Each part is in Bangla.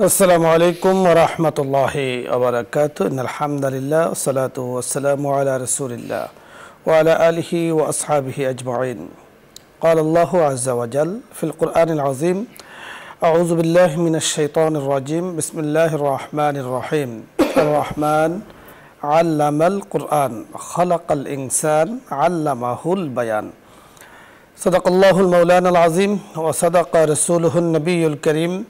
السلام عليكم ورحمة الله وبركاته إن الحمد لله والصلاة والسلام على رسول الله وعلى آله وأصحابه أجمعين قال الله عز وجل في القرآن العظيم أعوذ بالله من الشيطان الرجيم بسم الله الرحمن الرحيم الرحمن علم القرآن خلق الإنسان علمه البيان صدق الله المولان العظيم وصدق رسوله النبي الكريم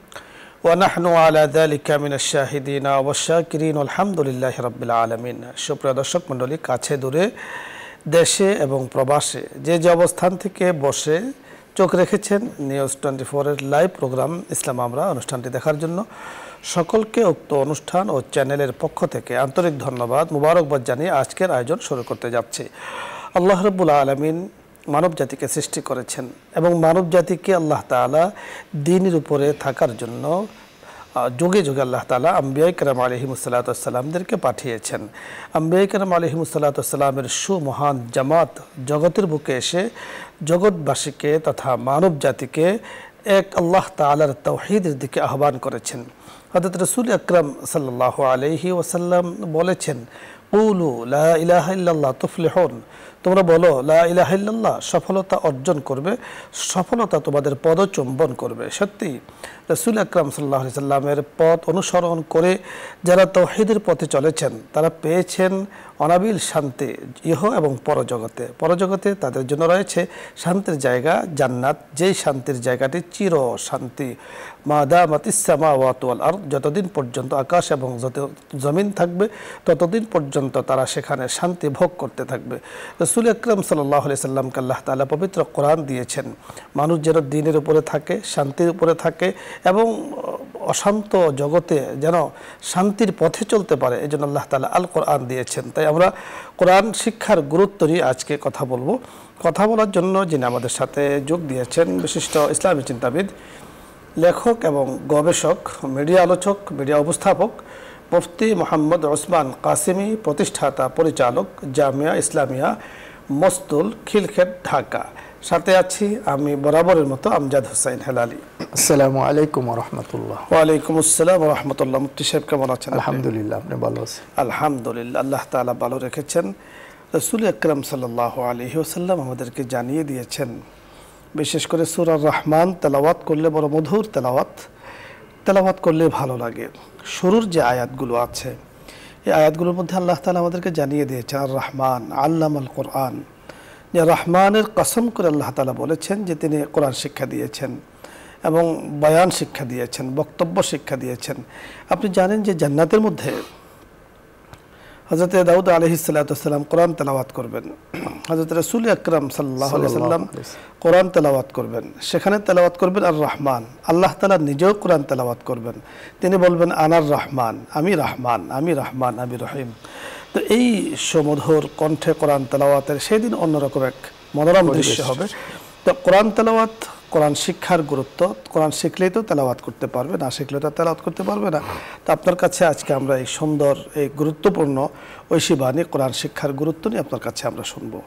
ওয়ানাহনু আলা দালিকা মিনা শাহিদিন অবশাকিরিন আলহামদুলিল্লাহ রবিল আলমিন সুপ্রিয় দর্শক মণ্ডলী কাছে দূরে দেশে এবং প্রবাসে যে যে অবস্থান থেকে বসে চোখ রেখেছেন নিউজ টোয়েন্টি ফোরের লাইভ প্রোগ্রাম ইসলাম আমরা অনুষ্ঠানটি দেখার জন্য সকলকে উক্ত অনুষ্ঠান ও চ্যানেলের পক্ষ থেকে আন্তরিক ধন্যবাদ মুবারকবাদ জানিয়ে আজকের আয়োজন শুরু করতে যাচ্ছি আল্লাহ রবুল্লা আলমিন মানব জাতিকে সৃষ্টি করেছেন এবং মানব জাতিকে আল্লাহ তালা দিনের উপরে থাকার জন্য যোগে যোগে আল্লাহ তালা আম্বিয়াই কেরাম আলহিমসাল্লাতামদেরকে পাঠিয়েছেন আম্বিয়াই কেরাম আলহিমসাল্লাতামের সুমহান জামাত জগতের বুকে এসে জগৎবাসীকে তথা মানব জাতিকে এক আল্লাহ তালার তৌহিদের দিকে আহ্বান করেছেন অর্থাৎ রসুল আকরম সাল্লাহ আলহি ওসাল্লাম বলেছেন কুলু লা ইলাহা ইল্লাল্লাহ তুফলিহন তোমরা বলো লা ইলাহা সফলতা অর্জন করবে সফলতা তোমাদের পদচুম্বন করবে সত্যি রসুল আকরাম সাল্লাহ সাল্লামের পথ অনুসরণ করে যারা তহিদের পথে চলেছেন তারা পেয়েছেন অনাবিল শান্তি ইহ এবং পরজগতে পরজগতে তাদের জন্য রয়েছে শান্তির জায়গা জান্নাত যেই শান্তির জায়গাটি চির শান্তি দা মাতিসামা ওয়াতোয়াল আর যতদিন পর্যন্ত আকাশ এবং যত জমিন থাকবে ততদিন পর্যন্ত তারা সেখানে শান্তি ভোগ করতে থাকবে রসুল আকরম সাল্লাহ সাল্লামকে আল্লাহ তালা পবিত্র কোরআন দিয়েছেন মানুষ যেন দিনের উপরে থাকে শান্তির উপরে থাকে এবং অশান্ত জগতে যেন শান্তির পথে চলতে পারে এই জন্য আল্লাহ তালা আল কোরআন দিয়েছেন তাই আমরা কোরআন শিক্ষার গুরুত্ব নিয়ে আজকে কথা বলবো কথা বলার জন্য যিনি আমাদের সাথে যোগ দিয়েছেন বিশিষ্ট ইসলামী চিন্তাবিদ লেখক এবং গবেষক মিডিয়া আলোচক মিডিয়া উপস্থাপক মুফতি মোহাম্মদ ওসমান কাসিমি প্রতিষ্ঠাতা পরিচালক জামিয়া ইসলামিয়া মস্তুল খিলখেত ঢাকা সাথে আছি আমি বরাবরের মতো আমজাদ হোসাইন হেলালি আসসালামু আলাইকুম রহমতুল্লাহ ওয়ালাইকুম আসসালাম রহমতুল্লাহ মুফতি সাহেব কেমন আছেন আলহামদুলিল্লাহ আপনি ভালো আছেন আলহামদুলিল্লাহ আল্লাহ তালা ভালো রেখেছেন রসুল আকরম সাল্লাহ আলহি ওসাল্লাম আমাদেরকে জানিয়ে দিয়েছেন বিশেষ করে সুরার রহমান তেলাওয়াত করলে বড় মধুর তেলাওয়াত তেলাওয়াত করলে ভালো লাগে শুরুর যে আয়াতগুলো আছে এই আয়াতগুলোর মধ্যে আল্লাহ তালা আমাদেরকে জানিয়ে দিয়েছে আর রহমান আল্লাম আল কোরআন যে রহমানের কসম করে আল্লাহ তালা বলেছেন যে তিনি কোরআন শিক্ষা দিয়েছেন এবং বয়ান শিক্ষা দিয়েছেন বক্তব্য শিক্ষা দিয়েছেন আপনি জানেন যে জান্নাতের মধ্যে হজরত দাউদ সাল্লাম কোরআন তেলাওয়াত করবেন হজরত রসুল আকরাম সাল্লাহ সাল্লাম কোরআন তেলাওয়াত করবেন সেখানে তেলাওয়াত করবেন আর রহমান আল্লাহ তালা নিজেও কোরআন তেলাওয়াত করবেন তিনি বলবেন আনার রহমান আমি রহমান আমি রহমান আমি রহিম তো এই সমধুর কণ্ঠে কোরআন তেলাওয়াতের সেদিন অন্যরকম এক মনোরম দৃশ্য হবে তো কোরআন তেলাওয়াত কোরআন শিক্ষার গুরুত্ব কোরআন শিখলেই তো তেলাওয়াত করতে পারবে না শিখলে তো তেলাওয়াত করতে পারবে না তো আপনার কাছে আজকে আমরা এই সুন্দর এই গুরুত্বপূর্ণ ঐশী বাণী কোরআন শিক্ষার গুরুত্ব নিয়ে আপনার কাছে আমরা শুনবো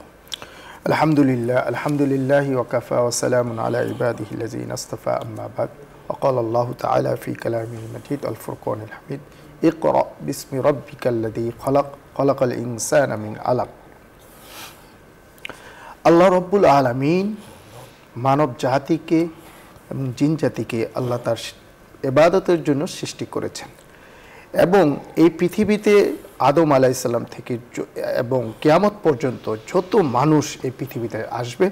আলহামদুলিল্লাহ আলহামদুলিল্লাহ ওকাফা ওসালাম আলা ইবাদিহিল্লাজিন আস্তফা আম্মাবাদ وقال الله ফি في كلامه আল الفرقان الحميد اقرأ বিসমি ربك الذي খলক খলকাল الإنسان من আলাক আল্লাহ রব্বুল আলমিন মানব জাতিকে জিন জাতিকে আল্লাহ তার এবাদতের জন্য সৃষ্টি করেছেন এবং এই পৃথিবীতে আদম আলাইসাল্লাম থেকে এবং কেয়ামত পর্যন্ত যত মানুষ এই পৃথিবীতে আসবে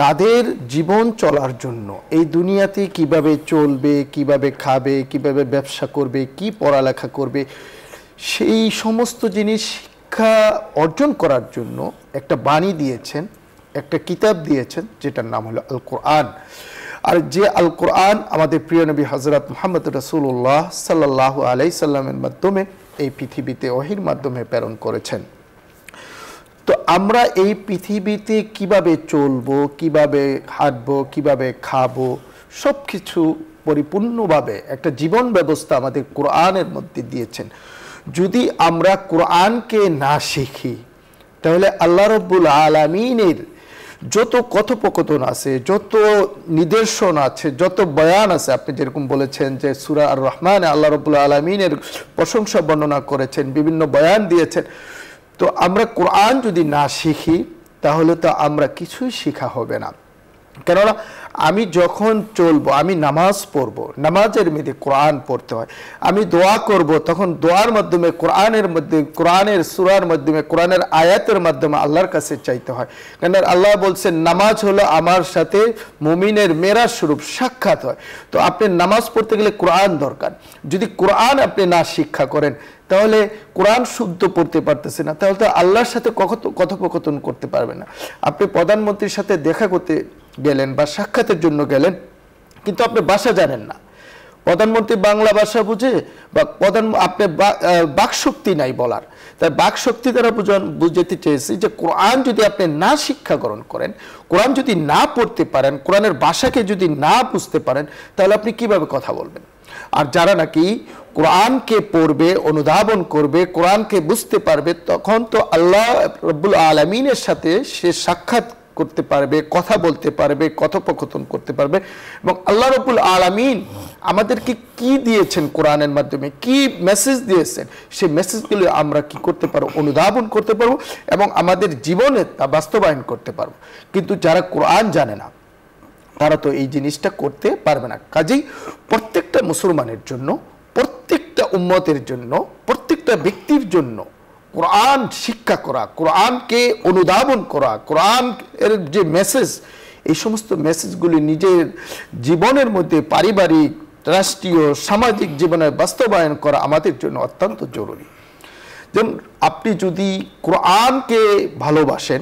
তাদের জীবন চলার জন্য এই দুনিয়াতে কিভাবে চলবে কিভাবে খাবে কিভাবে ব্যবসা করবে কি পড়ালেখা করবে সেই সমস্ত জিনিস শিক্ষা অর্জন করার জন্য একটা বাণী দিয়েছেন একটা কিতাব দিয়েছেন যেটার নাম হলো আল কোরআন আর যে আল কোরআন আমাদের প্রিয় নবী হজরত মোহাম্মদ রসুল্লাহ সাল্লাহ আলাই সাল্লামের মাধ্যমে এই পৃথিবীতে অহির মাধ্যমে প্রেরণ করেছেন তো আমরা এই পৃথিবীতে কিভাবে চলবো কিভাবে হাঁটবো কিভাবে খাব সব কিছু পরিপূর্ণভাবে একটা জীবন ব্যবস্থা আমাদের কোরআনের মধ্যে দিয়েছেন যদি আমরা কোরআনকে না শিখি তাহলে আল্লাহ রব্বুল আলমিনের যত কথোপকথন আছে যত নিদর্শন আছে যত বয়ান আছে আপনি যেরকম বলেছেন যে সুরা আর রহমান আল্লাহ রবুল্লা আলমিনের প্রশংসা বর্ণনা করেছেন বিভিন্ন বয়ান দিয়েছেন তো আমরা কোরআন যদি না শিখি তাহলে তো আমরা কিছুই শিখা হবে না কেননা আমি যখন চলবো আমি নামাজ পড়ব নামাজের মধ্যে কোরআন পড়তে হয় আমি দোয়া করব তখন দোয়ার মাধ্যমে কোরআনের মধ্যে কোরআনের সুরার মাধ্যমে কোরআনের আয়াতের মাধ্যমে আল্লাহর কাছে চাইতে হয় কেন আল্লাহ বলছেন নামাজ হলো আমার সাথে মুমিনের মেরা স্বরূপ সাক্ষাৎ হয় তো আপনি নামাজ পড়তে গেলে কোরআন দরকার যদি কোরআন আপনি না শিক্ষা করেন তাহলে কোরআন শুদ্ধ পড়তে পারতেছে না তাহলে তো আল্লাহর সাথে কথোপকথন করতে পারবে না আপনি প্রধানমন্ত্রীর সাথে দেখা করতে গেলেন বা সাক্ষাতের জন্য গেলেন কিন্তু আপনি বাসা জানেন না প্রধানমন্ত্রী বাংলা ভাষা বুঝে বা প্রধান আপনি বাকশক্তি নাই বলার তাই বাকশক্তি দ্বারা বুঝান বুঝতে চেয়েছি যে কোরআন যদি আপনি না শিক্ষা গ্রহণ করেন কোরআন যদি না পড়তে পারেন কোরআনের ভাষাকে যদি না বুঝতে পারেন তাহলে আপনি কিভাবে কথা বলবেন আর যারা নাকি কোরআনকে পড়বে অনুধাবন করবে কোরআনকে বুঝতে পারবে তখন তো আল্লাহ রব্বুল আলমিনের সাথে সে সাক্ষাৎ করতে পারবে কথা বলতে পারবে কথোপকথন করতে পারবে এবং আল্লাহ রবুল আলমিন আমাদেরকে কি দিয়েছেন কোরআনের মাধ্যমে কি মেসেজ দিয়েছেন সেই মেসেজগুলো আমরা কি করতে পারবো অনুধাবন করতে পারবো এবং আমাদের জীবনে তা বাস্তবায়ন করতে পারবো কিন্তু যারা কোরআন জানে না তারা তো এই জিনিসটা করতে পারবে না কাজেই প্রত্যেকটা মুসলমানের জন্য প্রত্যেকটা উম্মতের জন্য প্রত্যেকটা ব্যক্তির জন্য কোরআন শিক্ষা করা কোরআনকে অনুধাবন করা কোরআন এর যে মেসেজ এই সমস্ত মেসেজগুলি নিজের জীবনের মধ্যে পারিবারিক রাষ্ট্রীয় সামাজিক জীবনে বাস্তবায়ন করা আমাদের জন্য অত্যন্ত জরুরি যেমন আপনি যদি কোরআনকে ভালোবাসেন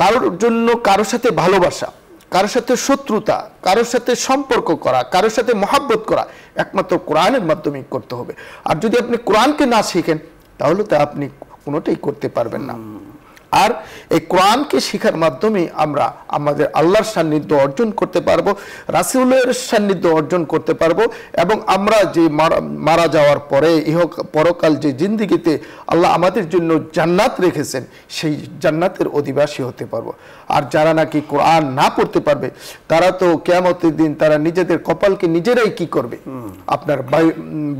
কারোর জন্য কারোর সাথে ভালোবাসা কারোর সাথে শত্রুতা কারোর সাথে সম্পর্ক করা কারোর সাথে মহাব্বত করা একমাত্র কোরআনের মাধ্যমে করতে হবে আর যদি আপনি কোরআনকে না শিখেন তাহলে তো আপনি কোনোটাই করতে পারবেন না আর এই কোরআনকে শেখার মাধ্যমে আমরা আমাদের আল্লাহর সান্নিধ্য অর্জন করতে পারবো রাসিউলের সান্নিধ্য অর্জন করতে পারবো এবং আমরা যে মারা যাওয়ার পরে ইহ পরকাল যে জিন্দিগিতে আল্লাহ আমাদের জন্য জান্নাত রেখেছেন সেই জান্নাতের অধিবাসী হতে পারবো আর যারা নাকি কোরআন না পড়তে পারবে তারা তো কেয়ামতের দিন তারা নিজেদের কপালকে নিজেরাই কি করবে আপনার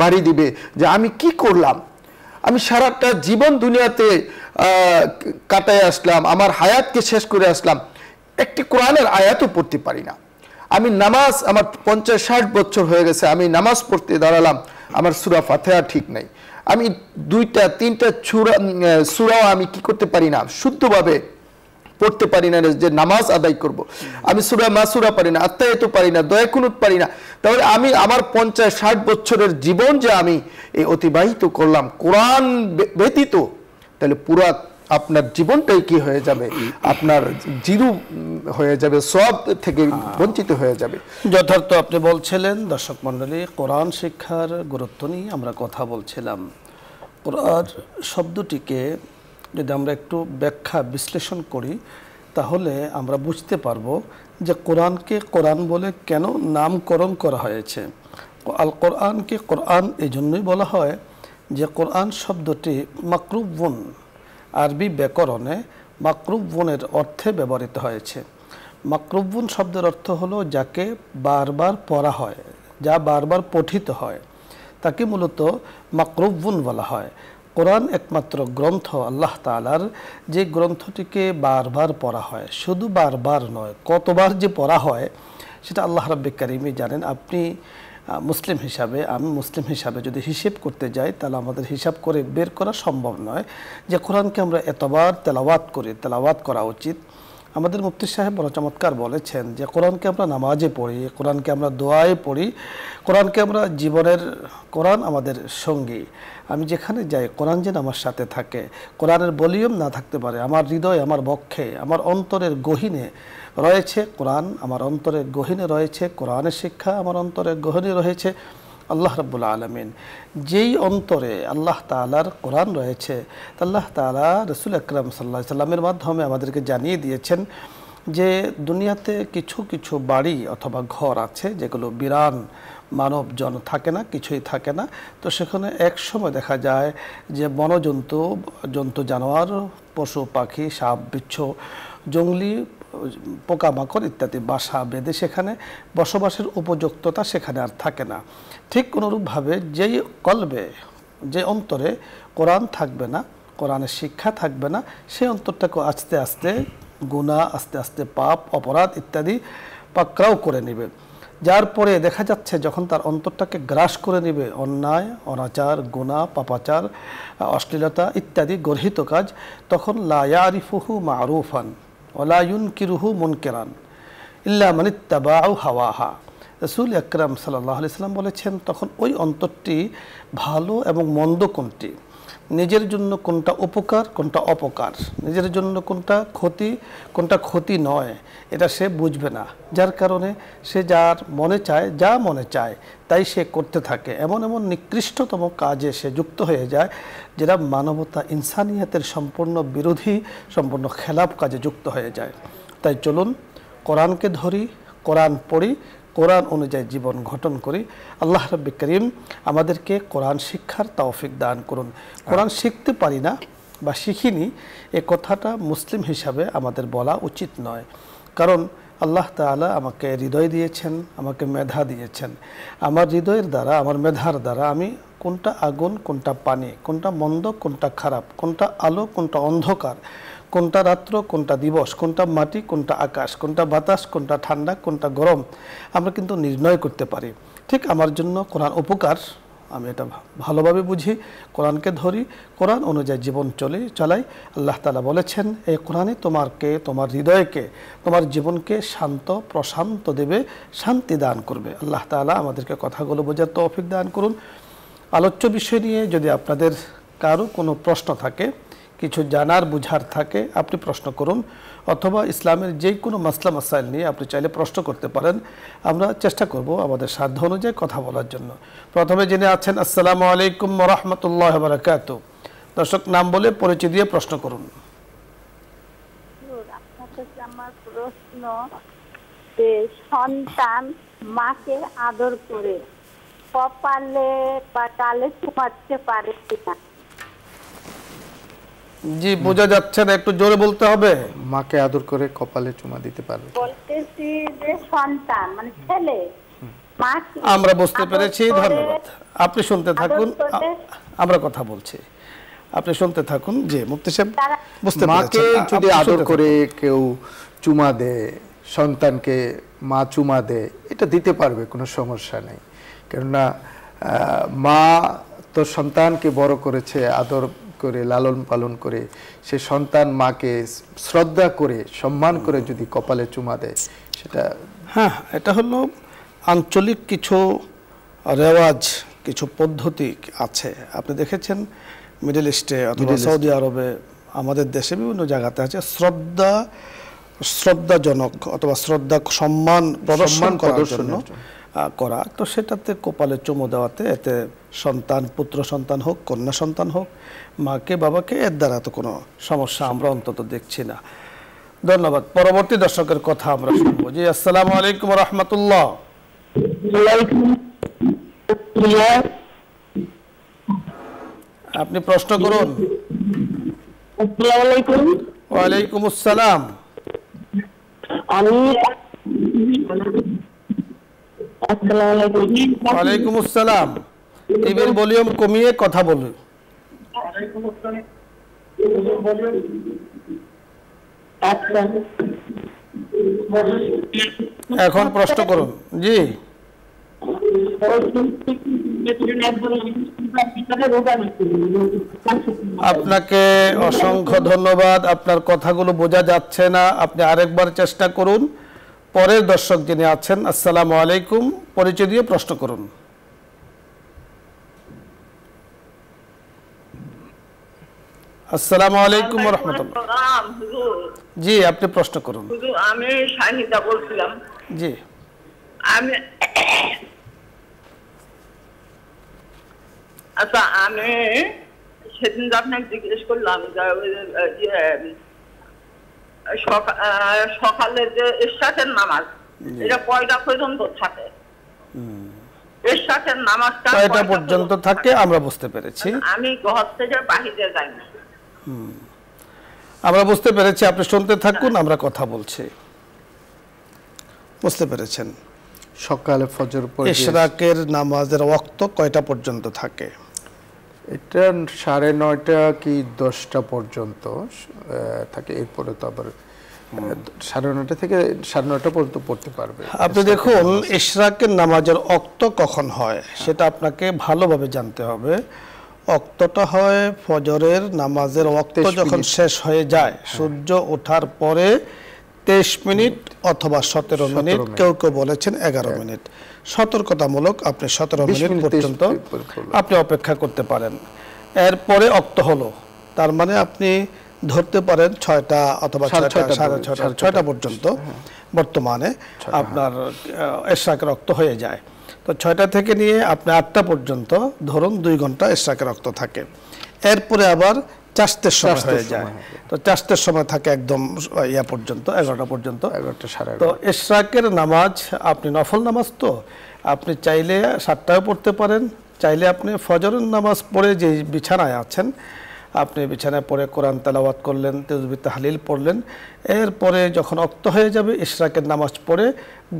বাড়ি দিবে যে আমি কি করলাম আমি সারাটা জীবন দুনিয়াতে কাটায় আসলাম আমার হায়াতকে শেষ করে আসলাম একটি কোরআনের আয়াতও পড়তে পারি না আমি নামাজ আমার পঞ্চাশ ষাট বছর হয়ে গেছে আমি নামাজ পড়তে দাঁড়ালাম আমার সুরা ফাতেহা ঠিক নাই আমি দুইটা তিনটা সুরা সুরাও আমি কি করতে পারি না শুদ্ধভাবে পড়তে পারি না যে নামাজ আদায় করব। আমি সুরা মাসুরা পারি না আত্মায়ত পারি না দয়াকুনুত পারি না তাহলে আমি আমার পঞ্চাশ ষাট বছরের জীবন যে আমি এই অতিবাহিত করলাম কোরআন ব্যতীত তাহলে পুরা আপনার জীবনটাই কি হয়ে যাবে আপনার জিরু হয়ে যাবে সব থেকে বঞ্চিত হয়ে যাবে যথার্থ আপনি বলছিলেন দর্শক মন্ডলী কোরআন শিক্ষার গুরুত্ব নিয়ে আমরা কথা বলছিলাম কোরআন শব্দটিকে যদি আমরা একটু ব্যাখ্যা বিশ্লেষণ করি তাহলে আমরা বুঝতে পারব যে কোরআনকে কোরআন বলে কেন নামকরণ করা হয়েছে আল কোরআনকে কোরআন এই জন্যই বলা হয় যে কোরআন শব্দটি মাকরুবন আরবি ব্যাকরণে মাকরুবনের অর্থে ব্যবহৃত হয়েছে মাকরুবন শব্দের অর্থ হলো যাকে বারবার পড়া হয় যা বারবার পঠিত হয় তাকে মূলত মাকরুবন বলা হয় কোরআন একমাত্র গ্রন্থ আল্লাহ তালার যে গ্রন্থটিকে বারবার পড়া হয় শুধু বারবার নয় কতবার যে পড়া হয় সেটা আল্লাহ রব্বে কারিমি জানেন আপনি মুসলিম হিসাবে আমি মুসলিম হিসাবে যদি হিসেব করতে যাই তাহলে আমাদের হিসাব করে বের করা সম্ভব নয় যে কোরআনকে আমরা এতবার তেলাওয়াত করি তেলাওয়াত করা উচিত আমাদের মুফতি সাহেব বড় চমৎকার বলেছেন যে কোরআনকে আমরা নামাজে পড়ি কোরআনকে আমরা দোয়ায় পড়ি কোরআনকে আমরা জীবনের কোরআন আমাদের সঙ্গী আমি যেখানে যাই কোরআন যেন আমার সাথে থাকে কোরআনের বলিয়ম না থাকতে পারে আমার হৃদয় আমার বক্ষে আমার অন্তরের গহিনে রয়েছে কোরআন আমার অন্তরের গহিনে রয়েছে কোরআনের শিক্ষা আমার অন্তরের গহিনে রয়েছে আল্লাহ রব্বুল আলমিন যেই অন্তরে আল্লাহ তালার কোরআন রয়েছে আল্লাহ তালা রসুল আকরাম সাল্লা সাল্লামের মাধ্যমে আমাদেরকে জানিয়ে দিয়েছেন যে দুনিয়াতে কিছু কিছু বাড়ি অথবা ঘর আছে যেগুলো বিরান মানবজন থাকে না কিছুই থাকে না তো সেখানে এক সময় দেখা যায় যে বনজন্তু জন্তু জানোয়ার পশু পাখি সাপ বিচ্ছ জঙ্গলি পোকামাকড় ইত্যাদি বাসা বেঁধে সেখানে বসবাসের উপযুক্ততা সেখানে আর থাকে না ঠিক কোনোরূপভাবে যেই কলবে যে অন্তরে কোরআন থাকবে না কোরআনের শিক্ষা থাকবে না সেই অন্তরটাকে আস্তে আস্তে গুণা আস্তে আস্তে পাপ অপরাধ ইত্যাদি পাকড়াও করে নেবে যার পরে দেখা যাচ্ছে যখন তার অন্তরটাকে গ্রাস করে নেবে অন্যায় অনাচার গুণা পাপাচার অশ্লীলতা ইত্যাদি গর্হিত কাজ তখন লায়ারিফুহু আরিফুহু মারুফান ওলায়ুন কিরুহু মুনকেরান ইল্লা মানিত্তাবাউ হাওয়াহা রসুল আকরাম সাল্লাহ আলি সাল্লাম বলেছেন তখন ওই অন্তরটি ভালো এবং মন্দ কোনটি নিজের জন্য কোনটা উপকার কোনটা অপকার নিজের জন্য কোনটা ক্ষতি কোনটা ক্ষতি নয় এটা সে বুঝবে না যার কারণে সে যার মনে চায় যা মনে চায় তাই সে করতে থাকে এমন এমন নিকৃষ্টতম কাজে সে যুক্ত হয়ে যায় যেটা মানবতা ইনসানিয়াতের সম্পূর্ণ বিরোধী সম্পূর্ণ খেলাপ কাজে যুক্ত হয়ে যায় তাই চলুন কোরআনকে ধরি কোরআন পড়ি কোরআন অনুযায়ী জীবন গঠন করি আল্লাহ রব্বি করিম আমাদেরকে কোরআন শিক্ষার তৌফিক দান করুন কোরআন শিখতে পারি না বা শিখিনি এ কথাটা মুসলিম হিসাবে আমাদের বলা উচিত নয় কারণ আল্লাহ তালা আমাকে হৃদয় দিয়েছেন আমাকে মেধা দিয়েছেন আমার হৃদয়ের দ্বারা আমার মেধার দ্বারা আমি কোনটা আগুন কোনটা পানি কোনটা মন্দ কোনটা খারাপ কোনটা আলো কোনটা অন্ধকার কোনটা রাত্র কোনটা দিবস কোনটা মাটি কোনটা আকাশ কোনটা বাতাস কোনটা ঠান্ডা কোনটা গরম আমরা কিন্তু নির্ণয় করতে পারি ঠিক আমার জন্য কোরআন উপকার আমি এটা ভালোভাবে বুঝি কোরআনকে ধরি কোরআন অনুযায়ী জীবন চলে চলাই আল্লাহ তালা বলেছেন এই কোরআনে তোমারকে তোমার হৃদয়কে তোমার জীবনকে শান্ত প্রশান্ত দেবে শান্তি দান করবে আল্লাহ তালা আমাদেরকে কথাগুলো বোঝার অফিক দান করুন আলোচ্য বিষয় নিয়ে যদি আপনাদের কারো কোনো প্রশ্ন থাকে কিছু জানার বুঝার থাকে আপনি প্রশ্ন করুন অথবা ইসলামের যে কোনো মাসলা মাসাইল নিয়ে আপনি চাইলে প্রশ্ন করতে পারেন আমরা চেষ্টা করব আমাদের সাধ্য অনুযায়ী কথা বলার জন্য প্রথমে জেনে আছেন আসসালামু আলাইকুম রহমতুল্লাহ বারাকাত দর্শক নাম বলে পরিচয় দিয়ে প্রশ্ন করুন আমার প্রশ্ন সন্তান মাকে আদর করে কপালে বা কালে চুমাতে পারে কিনা জি বোঝা যাচ্ছে না একটু জোরে বলতে হবে মাকে আদর করে কপালে চুমা দিতে পারবে বলতেছি যে সন্তান মানে ছেলে আমরা বুঝতে পেরেছি ধন্যবাদ আপনি শুনতে থাকুন আমরা কথা বলছি আপনি শুনতে থাকুন যে মুক্তি সাহেব বুঝতে মাকে যদি আদর করে কেউ চুমা দেয় সন্তানকে মা চুমা দেয় এটা দিতে পারবে কোনো সমস্যা নেই কেননা মা তো সন্তানকে বড় করেছে আদর করে লালন পালন করে সে সন্তান মাকে শ্রদ্ধা করে সম্মান করে যদি কপালে চুমা দেয় সেটা হ্যাঁ এটা হলো আঞ্চলিক কিছু রেওয়াজ কিছু পদ্ধতি আছে আপনি দেখেছেন মিডল ইস্টে অথবা সৌদি আরবে আমাদের দেশে বিভিন্ন জায়গাতে আছে শ্রদ্ধা শ্রদ্ধাজনক অথবা শ্রদ্ধা সম্মান প্রদর্শন করার জন্য করা তো সেটাতে কপালে চুমো দেওয়াতে এতে সন্তান পুত্র সন্তান হোক কন্যা সন্তান হোক মাকে বাবাকে এর দ্বারা তো কোনো সমস্যা আমরা অন্তত দেখছি না ধন্যবাদ পরবর্তী দর্শকের কথা আমরা শুনবো জি আসসালাম আলাইকুম রহমতুল্লাহ আপনি প্রশ্ন করুন ওয়ালাইকুম আসসালাম আমি ওয়ালাইকুম আসসালাম টিভির ভলিউম কমিয়ে কথা বলুন এখন প্রশ্ন করুন জি আপনাকে অসংখ্য ধন্যবাদ আপনার কথাগুলো বোঝা যাচ্ছে না আপনি আরেকবার চেষ্টা করুন পরের দর্শক যিনি আছেন আসসালামু আলাইকুম পরিচয় দিয়ে প্রশ্ন করুন আসসালামু আলাইকুম ওয়া রাহমাতুল্লাহ রহমতুল্লাহ জি আপনি প্রশ্ন করুন হুজুর আমি শাহিদা বলছিলাম জি আমি আচ্ছা আমি সেদিন আপনাকে জিজ্ঞেস করলাম সকালে যে এরশাদের নামাজ এটা কয়টা পর্যন্ত থাকে এরশাদের নামাজটা কয়টা পর্যন্ত থাকে আমরা বুঝতে পেরেছি আমি ঘর থেকে বাহিরে যাই না আমরা বুঝতে পেরেছি আপনি শুনতে থাকুন আমরা কথা বলছি বুঝতে পেরেছেন সকালে ফজর পরে ইশরাকের নামাজের ওয়াক্ত কয়টা পর্যন্ত থাকে এটা সাড়ে নয়টা কি দশটা পর্যন্ত থাকে এরপরে তো আবার সাড়ে নয়টা থেকে সাড়ে নয়টা পর্যন্ত পড়তে পারবে আপনি দেখুন ইশরাকের নামাজের অক্ত কখন হয় সেটা আপনাকে ভালোভাবে জানতে হবে অক্তটা হয় ফজরের নামাজের অক্ত যখন শেষ হয়ে যায় হ্যাঁ। সূর্য ওঠার পরে তেইশ মিনিট অথবা সতেরো মিনিট কেউ কেউ বলেছেন এগারো হ্যাঁ। মিনিট সতর্কতামূলক আপনি সতেরো মিনিট পর্যন্ত আপনি অপেক্ষা করতে পারেন এরপরে অক্ত হলো তার মানে আপনি ধরতে পারেন ছয়টা অথবা ছয়টা সাড়ে ছয়টা ছয়টা পর্যন্ত হ্যাঁ। বর্তমানে আপনার এশাক রক্ত হয়ে যায় তো ছয়টা থেকে নিয়ে আপনি আটটা পর্যন্ত ধরুন দুই ঘন্টা এক্সট্রাকে রক্ত থাকে এরপরে আবার চাষতের সময় হয়ে যায় তো চাষতের সময় থাকে একদম ইয়া পর্যন্ত এগারোটা পর্যন্ত এগারোটা সাড়ে তো এশরাকের নামাজ আপনি নফল নামাজ তো আপনি চাইলে সাতটায় পড়তে পারেন চাইলে আপনি ফজরের নামাজ পড়ে যে বিছানায় আছেন আপনি বিছানায় পরে কোরআন তালাওয়াত করলেন তেজবি তাহলিল পড়লেন এরপরে যখন অক্ত হয়ে যাবে ইশরাকের নামাজ পড়ে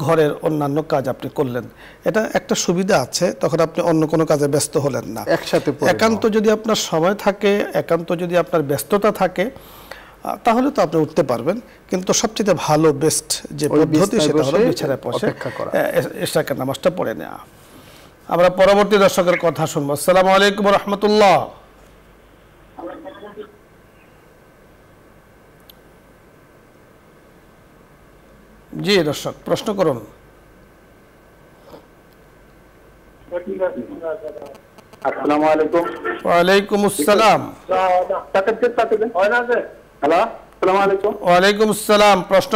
ঘরের অন্যান্য কাজ আপনি করলেন এটা একটা সুবিধা আছে তখন আপনি অন্য কোনো কাজে ব্যস্ত হলেন না একসাথে একান্ত যদি আপনার সময় থাকে একান্ত যদি আপনার ব্যস্ততা থাকে তাহলে তো আপনি উঠতে পারবেন কিন্তু সবচেয়ে ভালো বেস্ট যে পদ্ধতি সেটা হলো বিছানায় পড়ে ইশরাকের নামাজটা পড়ে নেওয়া আমরা পরবর্তী দর্শকের কথা শুনবো আসসালামু আলাইকুম রহমতুল্লাহ জি দর্শক প্রশ্ন করুন প্রশ্ন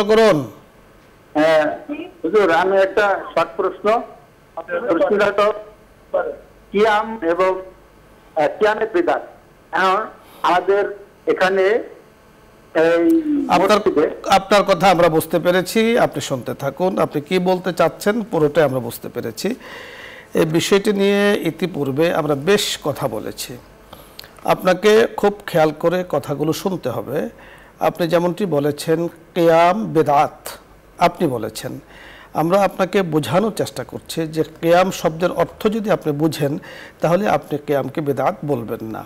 করুন হ্যাঁ আমি একটা শর্ট প্রশ্ন কিয়াম এবং কিয়ামের বিদাত আমাদের এখানে আপনার কথা আমরা বুঝতে পেরেছি আপনি শুনতে থাকুন আপনি কি বলতে চাচ্ছেন পুরোটাই আমরা বুঝতে পেরেছি এই বিষয়টি নিয়ে ইতিপূর্বে আমরা বেশ কথা বলেছি আপনাকে খুব খেয়াল করে কথাগুলো শুনতে হবে আপনি যেমনটি বলেছেন কেয়াম বেদাত আপনি বলেছেন আমরা আপনাকে বোঝানোর চেষ্টা করছি যে কেয়াম শব্দের অর্থ যদি আপনি বুঝেন তাহলে আপনি কেয়ামকে বেদাত বলবেন না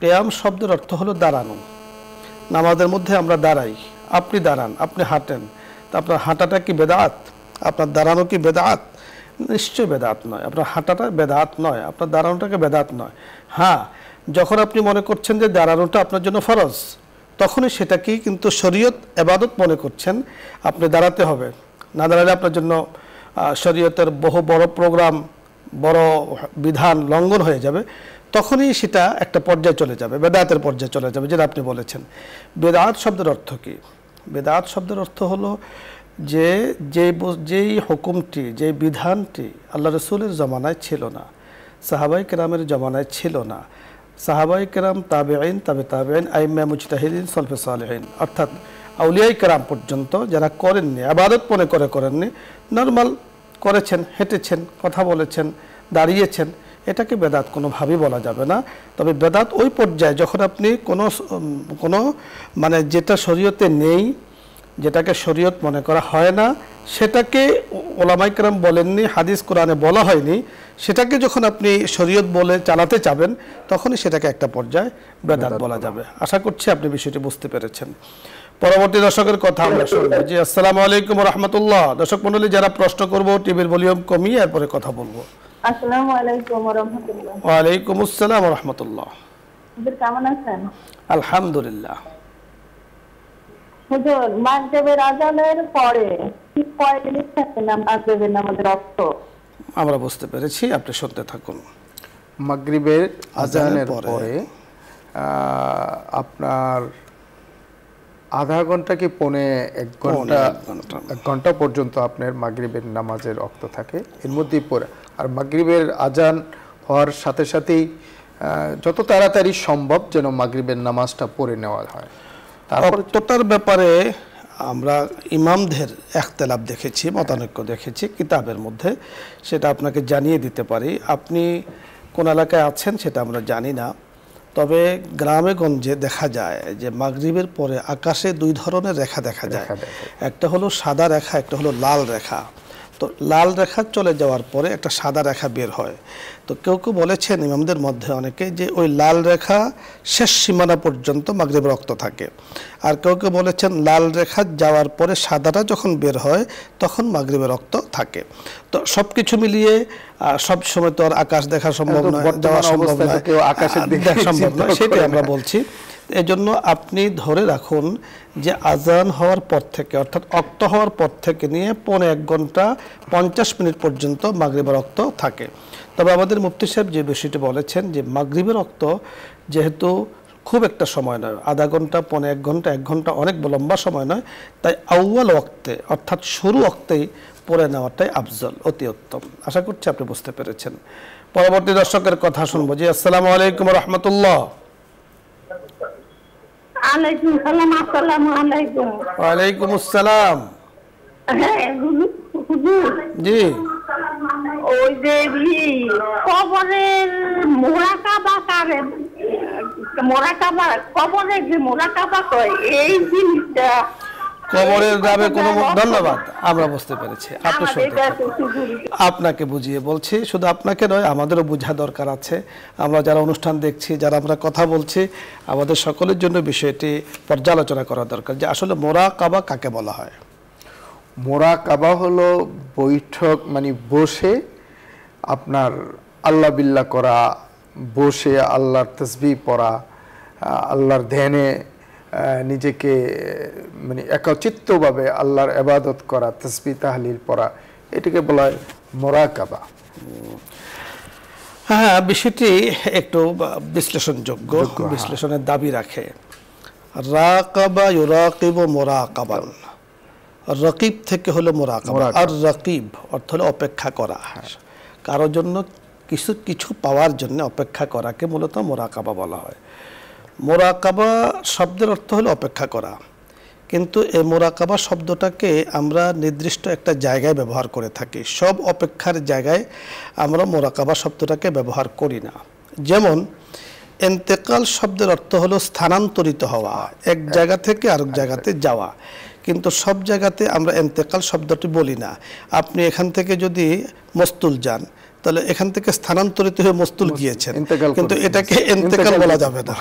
কেয়াম শব্দের অর্থ হলো দাঁড়ানো নামাজের মধ্যে আমরা দাঁড়াই আপনি দাঁড়ান আপনি হাঁটেন তা আপনার হাঁটাটা কি বেদাত আপনার দাঁড়ানো কি বেদাত নিশ্চয়ই বেদাত নয় আপনার হাঁটাটা বেদাত নয় আপনার দাঁড়ানোটাকে বেদাত নয় হ্যাঁ যখন আপনি মনে করছেন যে দাঁড়ানোটা আপনার জন্য ফরজ তখনই সেটাকেই কিন্তু শরীয়ত এবাদত মনে করছেন আপনি দাঁড়াতে হবে না দাঁড়ালে আপনার জন্য শরীয়তের বহু বড় প্রোগ্রাম বড় বিধান লঙ্ঘন হয়ে যাবে তখনই সেটা একটা পর্যায়ে চলে যাবে বেদাতের পর্যায়ে চলে যাবে যেটা আপনি বলেছেন বেদাত শব্দের অর্থ কী বেদাত শব্দের অর্থ হলো যে যে যেই হুকুমটি যে বিধানটি আল্লাহ রসুলের জমানায় ছিল না সাহাবাই কেরামের জমানায় ছিল না সাহাবাই কেরাম তাবে আইন তাবে তাবে আইন আইম্যা মুজতাহিদিন সলফে সালেহীন অর্থাৎ আউলিয়াই কেরাম পর্যন্ত যারা করেননি আবাদত মনে করে করেননি নর্মাল করেছেন হেঁটেছেন কথা বলেছেন দাঁড়িয়েছেন এটাকে বেদাত কোনোভাবেই বলা যাবে না তবে বেদাত ওই পর্যায়ে যখন আপনি কোনো কোনো মানে যেটা শরীয়তে নেই যেটাকে শরীয়ত মনে করা হয় না সেটাকে ওলামাইকরম বলেননি হাদিস কোরআনে বলা হয়নি সেটাকে যখন আপনি শরীয়ত বলে চালাতে চাবেন তখনই সেটাকে একটা পর্যায়ে বেদাত বলা যাবে আশা করছি আপনি বিষয়টি বুঝতে পেরেছেন পরবর্তী দর্শকের কথা আমরা শুনবো জি আসসালামু আলাইকুম রহমতুল্লাহ দর্শক মন্ডলী যারা প্রশ্ন করবো টিভির ভলিউম কমিয়ে এরপরে কথা বলবো আমরা বুঝতে পেরেছি আপনি শুনতে থাকুন আজানের পরে আপনার আধা ঘন্টা কি পৌনে এক ঘন্টা এক ঘন্টা পর্যন্ত আপনার মাগরিবের নামাজের রক্ত থাকে এর মধ্যেই পরে আর মাগরীবের আজান হওয়ার সাথে সাথেই যত তাড়াতাড়ি সম্ভব যেন মাগরীবের নামাজটা পড়ে নেওয়া হয় তারপর ব্যাপারে আমরা ইমামদের একতলাপ দেখেছি মতানৈক্য দেখেছি কিতাবের মধ্যে সেটা আপনাকে জানিয়ে দিতে পারি আপনি কোন এলাকায় আছেন সেটা আমরা জানি না তবে গ্রামে গঞ্জে দেখা যায় যে মাগরীবের পরে আকাশে দুই ধরনের রেখা দেখা যায় একটা হলো সাদা রেখা একটা হলো লাল রেখা তো লাল রেখা চলে যাওয়ার পরে একটা সাদা রেখা বের হয় তো কেউ কেউ বলেছেন ইমামদের মধ্যে অনেকে যে ওই লাল রেখা শেষ সীমানা পর্যন্ত মাগরীব রক্ত থাকে আর কেউ কেউ বলেছেন লাল রেখা যাওয়ার পরে সাদাটা যখন বের হয় তখন মাগরীবের রক্ত থাকে তো সব কিছু মিলিয়ে সব সময় তো আর আকাশ দেখা সম্ভব নয় যাওয়া সম্ভব নয় সম্ভব নয় সেটাই আমরা বলছি এজন্য আপনি ধরে রাখুন যে আজান হওয়ার পর থেকে অর্থাৎ অক্ত হওয়ার পর থেকে নিয়ে পৌনে এক ঘন্টা পঞ্চাশ মিনিট পর্যন্ত মাগরিবের রক্ত থাকে তবে আমাদের মুফতি সাহেব যে বিষয়টি বলেছেন যে মাগরিবের রক্ত যেহেতু খুব একটা সময় নয় আধা ঘন্টা পৌনে এক ঘন্টা এক ঘন্টা অনেক লম্বা সময় নয় তাই আউয়াল অক্তে অর্থাৎ শুরু অক্তেই পড়ে নেওয়াটাই আফজল অতি উত্তম আশা করছি আপনি বুঝতে পেরেছেন পরবর্তী দর্শকের কথা শুনবো জি আসসালামু আলাইকুম রহমতুল্লাহ আলাইকুম সালাম আসসালামু আলাইকুম ওয়ালাইকুম আসসালাম হ্যাঁ হুজুর জি ওই যে কবরের মোরাকাবা কারে মোরাকাবা কবরের যে মোরাকাবা কয় এই জিনিসটা কবরের গ্রামে কোনো ধন্যবাদ আমরা বুঝতে পেরেছি আপনি শুনতে আপনাকে বুঝিয়ে বলছি শুধু আপনাকে নয় আমাদেরও বোঝা দরকার আছে আমরা যারা অনুষ্ঠান দেখছি যারা আমরা কথা বলছি আমাদের সকলের জন্য বিষয়টি পর্যালোচনা করা দরকার যে আসলে মোরা কাবা কাকে বলা হয় মোরা কাবা হলো বৈঠক মানে বসে আপনার আল্লাহ বিল্লা করা বসে আল্লাহর তসবি পড়া আল্লাহর ধ্যানে নিজেকে মানে একচিত্তভাবে আল্লাহর এবাদত করা তসবি তাহলিল পড়া এটাকে বলা হয় মোরাকাবা হ্যাঁ বিষয়টি একটু বিশ্লেষণযোগ্য হ্যাঁ। বিশ্লেষণের দাবি রাখে রাকাবা ইউরাকিব ও মোরাকাবান রকিব থেকে হলো মোরাকাবা আর রকিব অর্থ হলো অপেক্ষা করা হ্যাঁ। কারোর জন্য কিছু কিছু পাওয়ার জন্য অপেক্ষা করাকে মূলত মোরাকাবা বলা হয় মোরাকাবা শব্দের অর্থ হলো অপেক্ষা করা কিন্তু এই মোরাকাবা শব্দটাকে আমরা নির্দিষ্ট একটা জায়গায় ব্যবহার করে থাকি সব অপেক্ষার জায়গায় আমরা মোরাকাবা শব্দটাকে ব্যবহার করি না যেমন এন্তেকাল শব্দের অর্থ হলো স্থানান্তরিত হওয়া এক জায়গা থেকে আরেক জায়গাতে যাওয়া কিন্তু সব জায়গাতে আমরা এন্তেকাল শব্দটি বলি না আপনি এখান থেকে যদি মস্তুল যান তাহলে এখান থেকে স্থানান্তরিত হয়ে মস্তুল গিয়েছেন কিন্তু এটাকে এন্তেকাল বলা যাবে না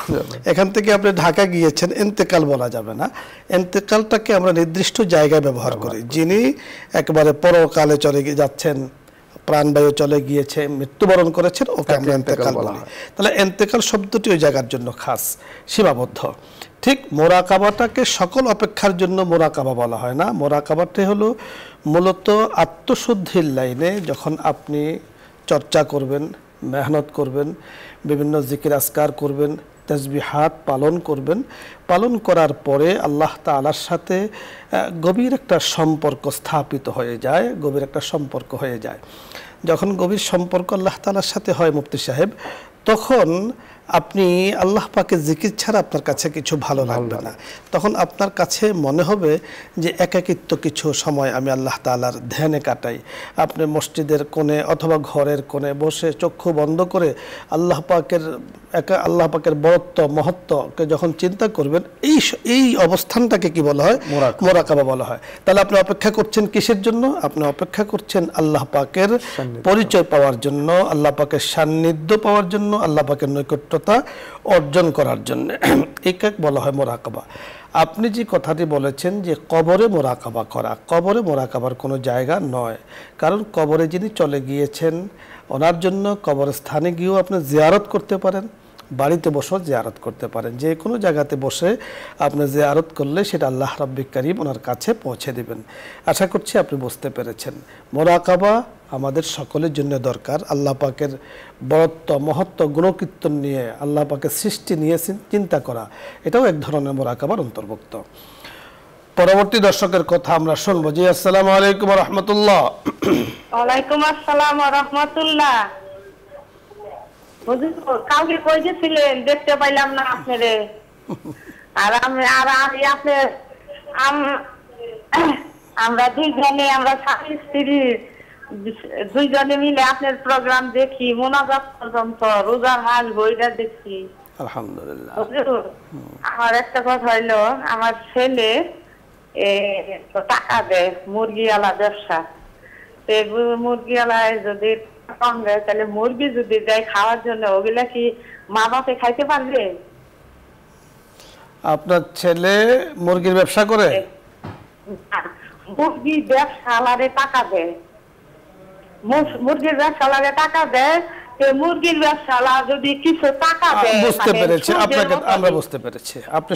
এখান থেকে আপনি ঢাকা গিয়েছেন এন্তেকাল বলা যাবে না এন্তেকালটাকে আমরা নির্দিষ্ট জায়গায় ব্যবহার করি যিনি একবারে পরকালে চলে যাচ্ছেন প্রাণবায়ু চলে গিয়েছে মৃত্যুবরণ করেছেন ওকে আমরা এন্তেকাল বলি তাহলে এন্তেকাল শব্দটি ওই জায়গার জন্য খাস সীমাবদ্ধ ঠিক মোরাকাবাটাকে সকল অপেক্ষার জন্য মোরাকাবা বলা হয় না মোরাকাবাটি হলো মূলত আত্মশুদ্ধির লাইনে যখন আপনি চর্চা করবেন মেহনত করবেন বিভিন্ন জিকির আসকার করবেন তেজবিহাত পালন করবেন পালন করার পরে আল্লাহ তালার সাথে গভীর একটা সম্পর্ক স্থাপিত হয়ে যায় গভীর একটা সম্পর্ক হয়ে যায় যখন গভীর সম্পর্ক আল্লাহ তালার সাথে হয় মুফতি সাহেব তখন আপনি আল্লাহ পাকে জিকির ছাড়া আপনার কাছে কিছু ভালো লাগবে না তখন আপনার কাছে মনে হবে যে একাকিত্ব কিছু সময় আমি আল্লাহ তালার ধ্যানে কাটাই আপনি মসজিদের কোণে অথবা ঘরের কোণে বসে চক্ষু বন্ধ করে আল্লাহ পাকের একা আল্লাহ পাকের বরত্ব মহত্বকে যখন চিন্তা করবেন এই এই অবস্থানটাকে কি বলা হয় মোরাকাবা বলা হয় তাহলে আপনি অপেক্ষা করছেন কিসের জন্য আপনি অপেক্ষা করছেন আল্লাহ পাকের পরিচয় পাওয়ার জন্য আল্লাহ পাকের সান্নিধ্য পাওয়ার জন্য আল্লাহ পাকের নৈকট্য যোগ্যতা অর্জন করার জন্য এক এক বলা হয় মোরাকাবা আপনি যে কথাটি বলেছেন যে কবরে মোরাকাবা করা কবরে মোরাকাবার কোনো জায়গা নয় কারণ কবরে যিনি চলে গিয়েছেন ওনার জন্য স্থানে গিয়েও আপনি জিয়ারত করতে পারেন বাড়িতে বসেও জিয়ারত করতে পারেন যে কোনো জায়গাতে বসে আপনি জিয়ারত করলে সেটা আল্লাহ রব্বিক করিম ওনার কাছে পৌঁছে দেবেন আশা করছি আপনি বুঝতে পেরেছেন মোরাকাবা আমাদের সকলের জন্য দরকার আল্লাহ পাকের বরত্ব মহত্ব গুণকীর্তন নিয়ে আল্লাহ পাকের সৃষ্টি নিয়ে চিন্তা করা এটাও এক ধরনের মোরাকাবার অন্তর্ভুক্ত পরবর্তী দর্শকের কথা আমরা শুনবো জি আসসালাম আলাইকুম রহমতুল্লাহ আলাইকুম আসসালাম রহমতুল্লাহ কালকে কই গেছিলেন দেখতে পাইলাম না আপনারে আর আমি আর আমি আপনার আমরা দুইজনে আমরা স্বামী স্ত্রী দুইজনে মিলে আপনার প্রোগ্রাম দেখি মোনাজাত পর্যন্ত রোজার হাল বইটা দেখি আলহামদুলিল্লাহ আমার একটা কথা হইলো আমার ছেলে টাকা দেয় মুরগিওয়ালা ব্যবসা মুরগিওয়ালায় আলায় যদি কম দেয় তাহলে মুরগি যদি দেয় খাওয়ার জন্য ওগুলা কি মা বাপে খাইতে পারবে আপনার ছেলে মুরগির ব্যবসা করে মুরগি ব্যবসা আলারে টাকা দেয় মুরগির ব্যবসালারে টাকা দেয় বুঝতে পেরেছি আপনি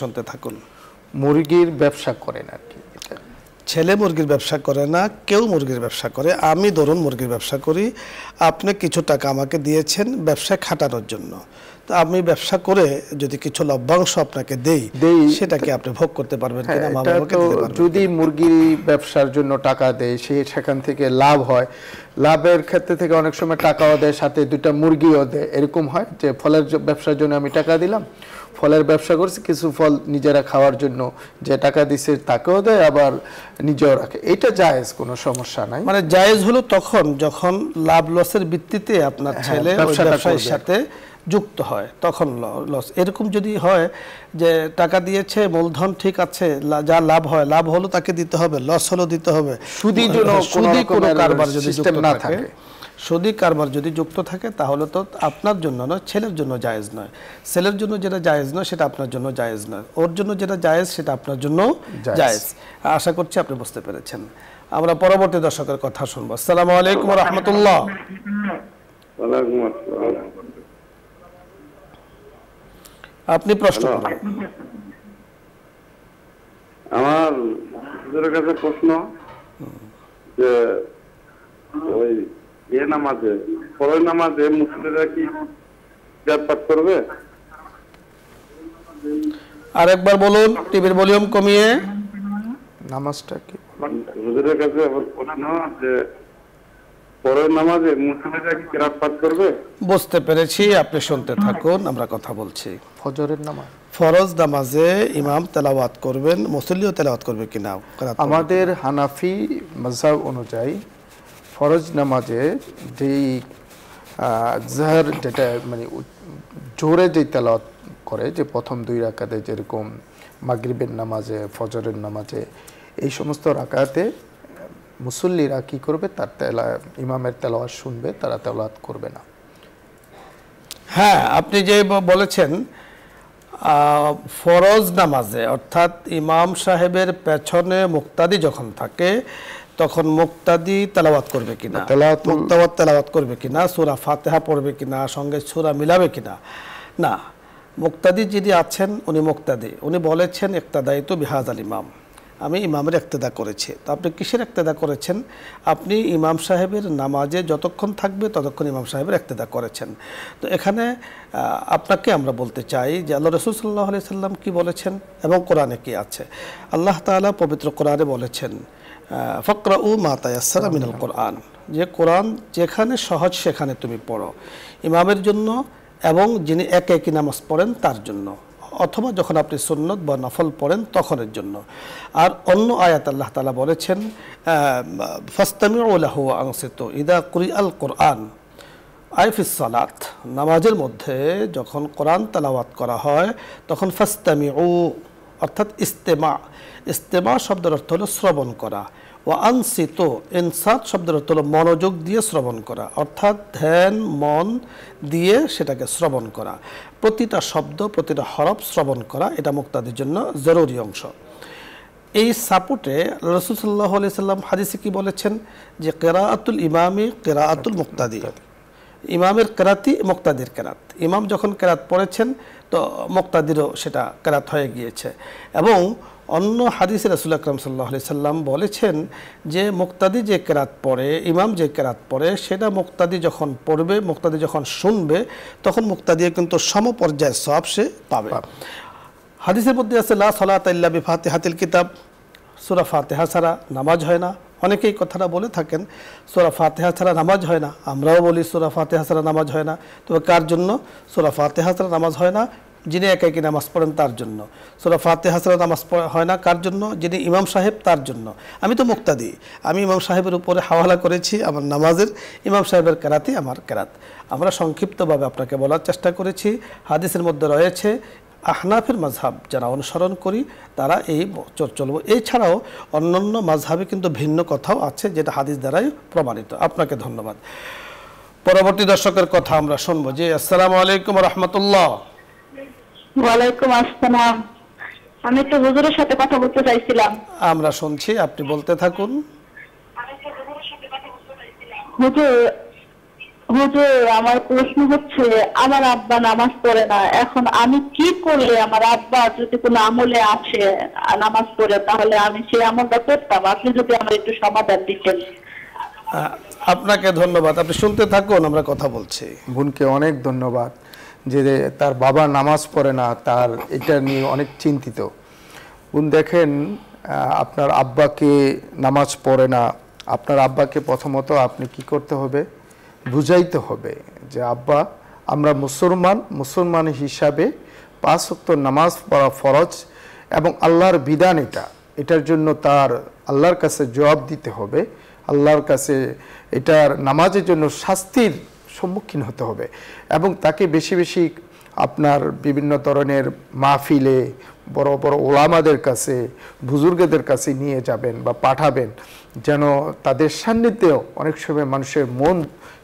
শুনতে থাকুন মুরগির ব্যবসা করেন ছেলে মুরগির ব্যবসা করে না কেউ মুরগির ব্যবসা করে আমি ধরুন মুরগির ব্যবসা করি আপনি কিছু টাকা আমাকে দিয়েছেন ব্যবসায় খাটানোর জন্য আমি ব্যবসা করে যদি কিছু লভ্যাংশ আপনাকে দেই সেটাকে আপনি ভোগ করতে পারবেন হ্যাঁ, কিনা মা বাবাকে যদি মুরগির ব্যবসার জন্য টাকা দেয় সে সেখান থেকে লাভ হয় লাভের ক্ষেত্রে থেকে অনেক সময় টাকাও দেয় সাথে দুটা মুরগিও দেয় এরকম হয় যে ফলের ব্যবসার জন্য আমি টাকা দিলাম ফলের ব্যবসা করছে কিছু ফল নিজেরা খাওয়ার জন্য যে টাকা দিছে তাকেও দেয় আবার নিজেও রাখে এটা জায়েজ কোনো সমস্যা নাই মানে জায়েজ হলো তখন যখন লাভ লসের ভিত্তিতে আপনার হ্যাঁ, ছেলে ব্যবসায়ীর সাথে যুক্ত হয় তখন লস এরকম যদি হয় যে টাকা দিয়েছে মূলধন ঠিক আছে যা লাভ হয় লাভ হলো তাকে দিতে হবে লস হলো দিতে হবে সুদি সুদি কোনো কারবার যদি সিস্টেম না থাকে সুদি কারবার যদি যুক্ত থাকে তাহলে তো আপনার জন্য নয় ছেলের জন্য জায়েজ নয় ছেলের জন্য যেটা জায়েজ নয় সেটা আপনার জন্য জায়েজ নয় ওর জন্য যেটা জায়েজ সেটা আপনার জন্য জায়েজ আশা করছি আপনি বুঝতে পেরেছেন আমরা পরবর্তী দর্শকের কথা শুনবো আসসালামু আলাইকুম রহমতুল্লাহ আপনি প্রশ্ন আমার কাছে প্রশ্ন যে ওই ইয়ে নামাজে ফরজ নামাজে মুসলিমরা কি পাঠ করবে আরেকবার বলুন টিভির ভলিউম কমিয়ে নামাজটা কি হুজুরের কাছে আমার প্রশ্ন যে পরের নামাজে বুঝতে পেরেছি আপনি শুনতে থাকুন আমরা কথা বলছি ফজরের নামাজ ফরজ নামাজে ইমাম তেলাওয়াত করবেন মুসল্লিও তেলাওয়াত করবে কিনা আমাদের হানাফি মজাব অনুযায়ী ফরজ নামাজে যেই জাহার যেটা মানে জোরে যে তেলাওয়াত করে যে প্রথম দুই রাকাতে যেরকম মাগরিবের নামাজে ফজরের নামাজে এই সমস্ত রাকাতে মুসল্লিরা কি করবে তার তেলা ইমামের তেলাওয়াত শুনবে তারা তেলাওয়াত করবে না হ্যাঁ আপনি যে বলেছেন ফরজ নামাজে অর্থাৎ ইমাম সাহেবের পেছনে মুক্তাদি যখন থাকে তখন মুক্তাদি তেলাওয়াত করবে কিনা মুক্তাবাদ তেলাওয়াত করবে কিনা সুরা ফাতেহা পড়বে কিনা সঙ্গে সুরা মিলাবে কিনা না মুক্তাদি যিনি আছেন উনি মুক্তাদি উনি বলেছেন একতাদায়িত বিহাজ আল ইমাম আমি ইমামের একতেদা করেছি তো আপনি কিসের একতেদা করেছেন আপনি ইমাম সাহেবের নামাজে যতক্ষণ থাকবে ততক্ষণ ইমাম সাহেবের একতেদা করেছেন তো এখানে আপনাকে আমরা বলতে চাই যে আল্লাহ রসুল সাল্লাহ আলি সাল্লাম কী বলেছেন এবং কোরআনে কী আছে আল্লাহ তালা পবিত্র কোরআনে বলেছেন ফকরা উ মাতায়াসারা মিনাল কোরআন যে কোরআন যেখানে সহজ সেখানে তুমি পড়ো ইমামের জন্য এবং যিনি এক একই নামাজ পড়েন তার জন্য অথবা যখন আপনি সুন্নত বা নফল পড়েন তখনের জন্য আর অন্য আয়াত আল্লাহ তালা বলেছেন ফাস্তামিউল্লাহ আংসিত ইদা কুরি আল কোরআন আইফিস সালাত নামাজের মধ্যে যখন কোরআন তালাওয়াত করা হয় তখন ফাস্তামি ও অর্থাৎ ইস্তেমা ইস্তেমা শব্দের অর্থ হলো শ্রবণ করা ও আনসিত এনসাত শব্দের অর্থ হলো মনোযোগ দিয়ে শ্রবণ করা অর্থাৎ ধ্যান মন দিয়ে সেটাকে শ্রবণ করা প্রতিটা শব্দ প্রতিটা হরফ শ্রবণ করা এটা মুক্তাদের জন্য জরুরি অংশ এই সাপোর্টে রসুল্লাহ আলি সাল্লাম হাদিসে কি বলেছেন যে কেরাআতুল ইমামি আতুল মুক্তাদি ইমামের কেরাতি মোক্তাদির কেরাত ইমাম যখন কেরাত পড়েছেন তো মোক্তাদিরও সেটা কেরাত হয়ে গিয়েছে এবং অন্য হাদিসে রাসুল আকরম সাল্লাহ সাল্লাম বলেছেন যে মুক্তাদি যে কেরাত পড়ে ইমাম যে কেরাত পড়ে সেটা মুক্তাদি যখন পড়বে মুক্তাদি যখন শুনবে তখন মুক্তাদিয়ে কিন্তু সমপর্যায়ে সব সে পাবে হাদিসের মধ্যে আছে লা সলাত ইল্লা বিফাতে হাতিল কিতাব সুরা ফাতেহা ছাড়া নামাজ হয় না অনেকেই কথাটা বলে থাকেন সোরা ফাতেহা ছাড়া নামাজ হয় না আমরাও বলি সোরা ফাতেহা ছাড়া নামাজ হয় না তবে কার জন্য সোরা ফাতেহা ছাড়া নামাজ হয় না যিনি একা একই নামাজ পড়েন তার জন্য সোরা ফাতে হাসান নামাজ হয় না কার জন্য যিনি ইমাম সাহেব তার জন্য আমি তো মুক্তাদি আমি ইমাম সাহেবের উপরে হাওয়ালা করেছি আমার নামাজের ইমাম সাহেবের কেরাতি আমার কেরাত আমরা সংক্ষিপ্তভাবে আপনাকে বলার চেষ্টা করেছি হাদিসের মধ্যে রয়েছে আহনাফের মাঝহাব যারা অনুসরণ করি তারা এই চলব এছাড়াও অন্যান্য মাঝহাবে কিন্তু ভিন্ন কথাও আছে যেটা হাদিস দ্বারাই প্রমাণিত আপনাকে ধন্যবাদ পরবর্তী দর্শকের কথা আমরা শুনবো যে আসসালামু আলাইকুম রহমতুল্লাহ ওয়ালাইকুম আসসালাম আমি একটু হুজুরের সাথে কথা বলতে চাইছিলাম আমরা শুনছি আপনি বলতে থাকুন হুজুর আমার প্রশ্ন হচ্ছে আমার আব্বা নামাজ পড়ে না এখন আমি কি করলে আমার আব্বা যদি আমলে আছে নামাজ পড়ে তাহলে আমি সেই আমলটা করতাম আপনি যদি আমার একটু সমাধান দিতেন আপনাকে ধন্যবাদ আপনি শুনতে থাকুন আমরা কথা বলছি বোনকে অনেক ধন্যবাদ যে তার বাবা নামাজ পড়ে না তার এটা নিয়ে অনেক চিন্তিত উনি দেখেন আপনার আব্বাকে নামাজ পড়ে না আপনার আব্বাকে প্রথমত আপনি কি করতে হবে বুঝাইতে হবে যে আব্বা আমরা মুসলমান মুসলমান হিসাবে পাঁচ সত্তর নামাজ পড়া ফরজ এবং আল্লাহর বিধান এটা এটার জন্য তার আল্লাহর কাছে জবাব দিতে হবে আল্লাহর কাছে এটার নামাজের জন্য শাস্তির সম্মুখীন হতে হবে এবং তাকে বেশি বেশি আপনার বিভিন্ন ধরনের মাহফিলে বড় বড় ওলামাদের কাছে বুজুর্গদের কাছে নিয়ে যাবেন বা পাঠাবেন যেন তাদের সান্নিধ্যেও অনেক সময় মানুষের মন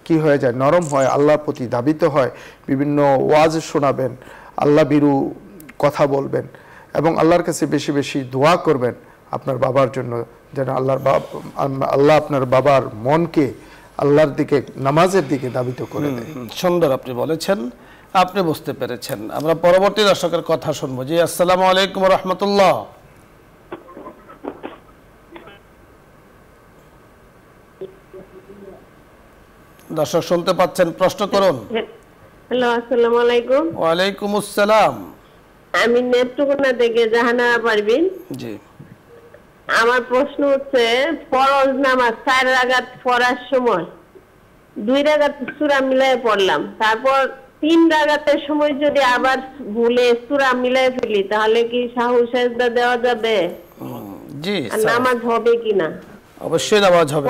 কি হয়ে যায় নরম হয় আল্লাহর প্রতি দাবিত হয় বিভিন্ন ওয়াজ শোনাবেন আল্লাহ বিরু কথা বলবেন এবং আল্লাহর কাছে বেশি বেশি দোয়া করবেন আপনার বাবার জন্য যেন আল্লাহর আল্লাহ আপনার বাবার মনকে আল্লাহর দিকে নামাজের দিকে দাবিত করে দেয় সুন্দর আপনি বলেছেন আপনি বুঝতে পেরেছেন আমরা পরবর্তী দর্শকের কথা শুনবো জি আসসালাম আলাইকুম রহমতুল্লাহ দর্শক শুনতে পাচ্ছেন প্রশ্ন করুন আমি নেত্রকোনা থেকে জাহানারা পারবিন জি আমার প্রশ্ন হচ্ছে ফরজ নামাজ চার রাগাত পড়ার সময় দুই রাগাত সুরা মিলায় পড়লাম তারপর তিন রাগাতের সময় যদি আবার ভুলে সুরা মিলায় ফেলি তাহলে কি সাহস সেজদা দেওয়া যাবে জি নামাজ হবে কিনা অবশ্যই নামাজ হবে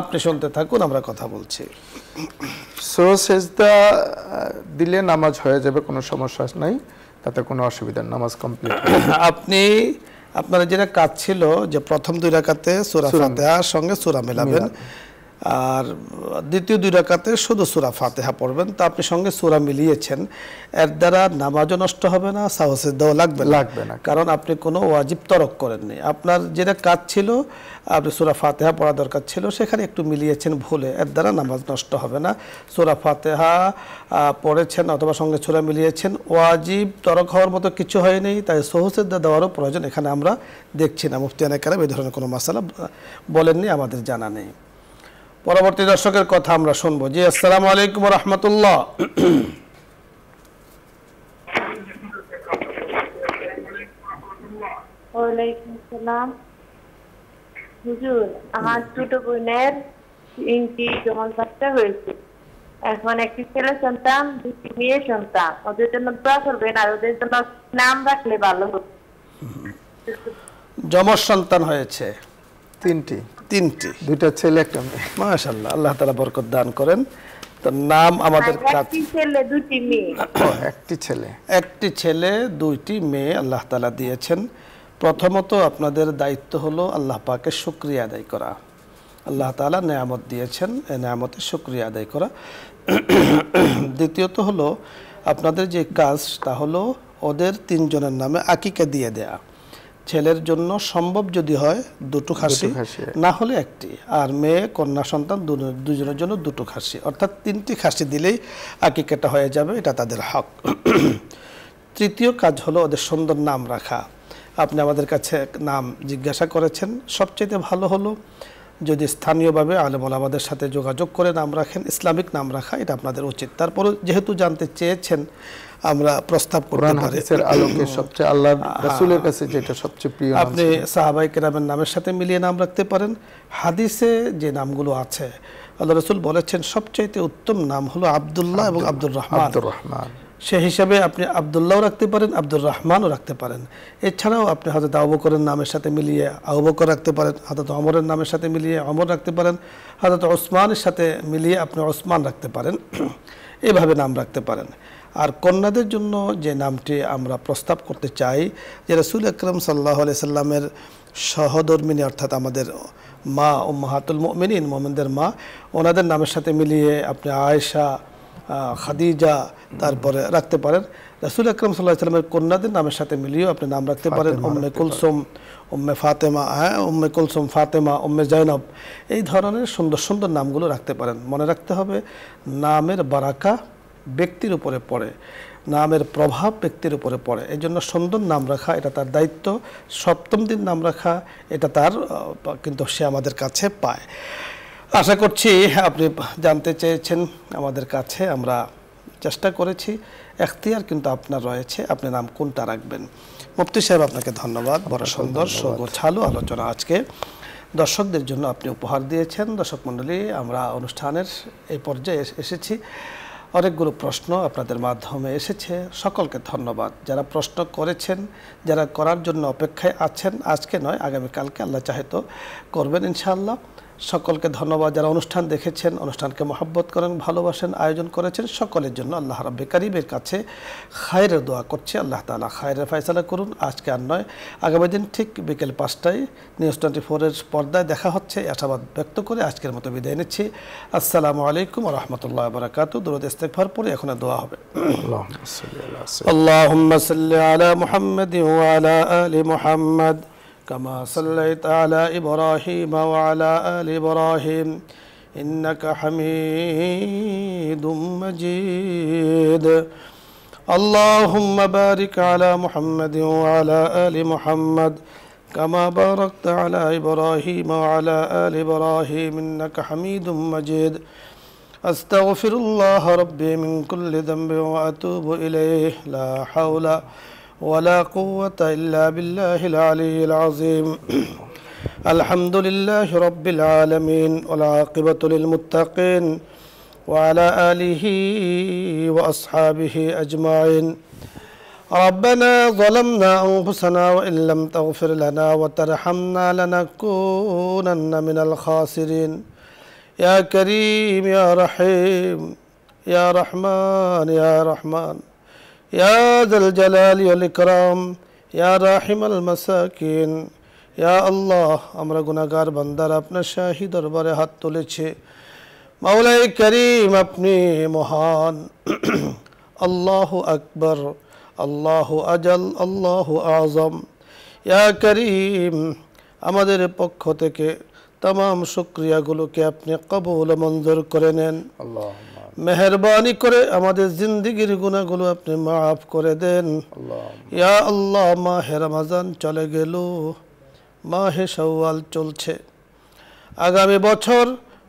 আপনি শুনতে থাকুন আমরা কথা বলছি সো সেজদা দিলে নামাজ হয়ে যাবে কোনো সমস্যা নাই তাতে কোনো অসুবিধা নামাজ কমপ্লিট আপনি আপনার যেটা কাজ ছিল যে প্রথম দুই রাখাতে সুরা ফাতেহার সঙ্গে সুরা মেলাবেন আর দ্বিতীয় দুই রাকাতে শুধু সুরা ফাতেহা পড়বেন তা আপনি সঙ্গে সুরা মিলিয়েছেন এর দ্বারা নামাজও নষ্ট হবে না দেওয়া লাগবে লাগবে না কারণ আপনি কোনো ওয়াজিব তরক করেননি আপনার যেটা কাজ ছিল আপনি সুরা ফাতেহা পড়া দরকার ছিল সেখানে একটু মিলিয়েছেন ভুলে এর দ্বারা নামাজ নষ্ট হবে না সুরা ফাতেহা পড়েছেন অথবা সঙ্গে সুরা মিলিয়েছেন ওয়াজিব তরক হওয়ার মতো কিছু হয়নি তাই সহসিদ্দা দেওয়ারও প্রয়োজন এখানে আমরা দেখছি না মুফতি আনাকারাম এই ধরনের কোনো মশালা বলেননি আমাদের জানা নেই পরবর্তী দর্শকের কথা আমরা শুনবো জি আসসালাম আলাইকুম রহমতুল্লাহ হয়েছে এখন একটি ছেলে সন্তান দুটি সন্তান ওদের জন্য ওদের জন্য রাখলে ভালো যমজ সন্তান হয়েছে তিনটি তিনটি দুইটা ছেলে একটা মেয়ে মাশাআল্লাহ আল্লাহ তালা বরকত দান করেন তার নাম আমাদের একটি ছেলে একটি ছেলে দুইটি মেয়ে আল্লাহ তালা দিয়েছেন প্রথমত আপনাদের দায়িত্ব হলো আল্লাহ পাকে শুক্রিয়া আদায় করা আল্লাহ তালা নিয়ামত দিয়েছেন এই নেয়ামতের শুক্রিয়া আদায় করা দ্বিতীয়ত হলো আপনাদের যে কাজ তা হলো ওদের তিনজনের নামে আকিকা দিয়ে দেয়া ছেলের জন্য সম্ভব যদি হয় দুটো খাসি না হলে একটি আর মেয়ে কন্যা সন্তান দুজনের জন্য দুটো খাসি অর্থাৎ তিনটি খাসি দিলেই আকিকাটা হয়ে যাবে এটা তাদের হক তৃতীয় কাজ হলো ওদের সুন্দর নাম রাখা আপনি আমাদের কাছে নাম জিজ্ঞাসা করেছেন সবচেয়ে ভালো হলো যদি স্থানীয়ভাবে আলমল আমাদের সাথে যোগাযোগ করে নাম রাখেন ইসলামিক নাম রাখা এটা আপনাদের উচিত তারপরে যেহেতু জানতে চেয়েছেন আমরা প্রস্তাব করতে পারি আলোকে সবচেয়ে রাসূলের কাছে যেটা সবচেয়ে প্রিয় আপনি কেরামের নামের সাথে মিলিয়ে নাম রাখতে পারেন হাদিসে যে নামগুলো আছে আল্লাহ রসুল বলেছেন সবচেয়ে উত্তম নাম হলো আবদুল্লাহ এবং আব্দুর রহমান আব্দুর রহমান সে হিসাবে আপনি আবদুল্লাহও রাখতে পারেন আব্দুর রহমানও রাখতে পারেন এছাড়াও আপনি হজরত আবকরের নামের সাথে মিলিয়ে আবকর রাখতে পারেন হজরত অমরের নামের সাথে মিলিয়ে অমর রাখতে পারেন হজরত ওসমানের সাথে মিলিয়ে আপনি ওসমান রাখতে পারেন এভাবে নাম রাখতে পারেন আর কন্যাদের জন্য যে নামটি আমরা প্রস্তাব করতে চাই যে রসুল আকরম সাল্লাহ আলি সাল্লামের সহধর্মিনী অর্থাৎ আমাদের মা ও মাহাতুল মিনিন মোমেনদের মা ওনাদের নামের সাথে মিলিয়ে আপনি আয়েশা খাদিজা তারপরে রাখতে পারেন রাসুল আকরম সাল্লাহ সাল্লামের কন্যাদের নামের সাথে মিলিয়েও আপনি নাম রাখতে পারেন উম্মে কুলসুম উম্মে ফাতেমা হ্যাঁ উম্মে কুলসুম ফাতেমা উম্মে জৈনব এই ধরনের সুন্দর সুন্দর নামগুলো রাখতে পারেন মনে রাখতে হবে নামের বারাকা ব্যক্তির উপরে পড়ে নামের প্রভাব ব্যক্তির উপরে পড়ে এই জন্য সুন্দর নাম রাখা এটা তার দায়িত্ব সপ্তম দিন নাম রাখা এটা তার কিন্তু সে আমাদের কাছে পায় আশা করছি আপনি জানতে চেয়েছেন আমাদের কাছে আমরা চেষ্টা করেছি এখতিয়ার কিন্তু আপনার রয়েছে আপনি নাম কোনটা রাখবেন মুফতি সাহেব আপনাকে ধন্যবাদ বড় সুন্দর সুগোছালো আলোচনা আজকে দর্শকদের জন্য আপনি উপহার দিয়েছেন দর্শক মণ্ডলী আমরা অনুষ্ঠানের এই পর্যায়ে এসেছি অনেকগুলো প্রশ্ন আপনাদের মাধ্যমে এসেছে সকলকে ধন্যবাদ যারা প্রশ্ন করেছেন যারা করার জন্য অপেক্ষায় আছেন আজকে নয় আগামীকালকে আল্লাহ চাহে তো করবেন ইনশাআল্লাহ সকলকে ধন্যবাদ যারা অনুষ্ঠান দেখেছেন অনুষ্ঠানকে মহব্বত করেন ভালোবাসেন আয়োজন করেছেন সকলের জন্য আল্লাহ রব্বে কারিমের কাছে খায়ের দোয়া করছে আল্লাহ তালা খায়ের ফায়সালা করুন আজকে আর নয় আগামী দিন ঠিক বিকেল পাঁচটায় নিউজ টোয়েন্টি ফোরের পর্দায় দেখা হচ্ছে আশাবাদ ব্যক্ত করে আজকের মতো বিদায় নিচ্ছি আসসালামু আলাইকুম রহমতুল্লাহ বরাকাত দূরদ থেকে পরে এখন দোয়া হবে আল্লাহ আলা মুহাম্মদ كما صليت على إبراهيم وعلى آل إبراهيم إنك حميد مجيد اللهم بارك على محمد وعلى آل محمد كما باركت على إبراهيم وعلى آل إبراهيم إنك حميد مجيد أستغفر الله ربي من كل ذنب وأتوب إليه لا حول ولا ولا قوة إلا بالله العلي العظيم الحمد لله رب العالمين والعاقبة للمتقين وعلى آله وأصحابه أجمعين ربنا ظلمنا أنفسنا وإن لم تغفر لنا وترحمنا لنكونن من الخاسرين يا كريم يا رحيم يا رحمن يا رحمن يا ذا الجلال والإكرام يا راحم المساكين ইয়া আল্লাহ আমরা গুণাগার বান্দার আপনার শাহী দরবারে হাত তুলেছে মাওলাই করিম আপনি মহান আল্লাহ আকবর আল্লাহ আজল আল্লাহ আজম ইয়া করিম আমাদের পক্ষ থেকে তাম শুক্রিয়াগুলোকে আপনি কবুল মঞ্জুর করে নেন আল্লাহ মেহরবানি করে আমাদের জিন্দিগির গুণাগুলো আপনি মাফ করে দেন ইয়া আল্লাহ মা হেরামাজান চলে গেল মাহে সওয়াল চলছে আগামী বছর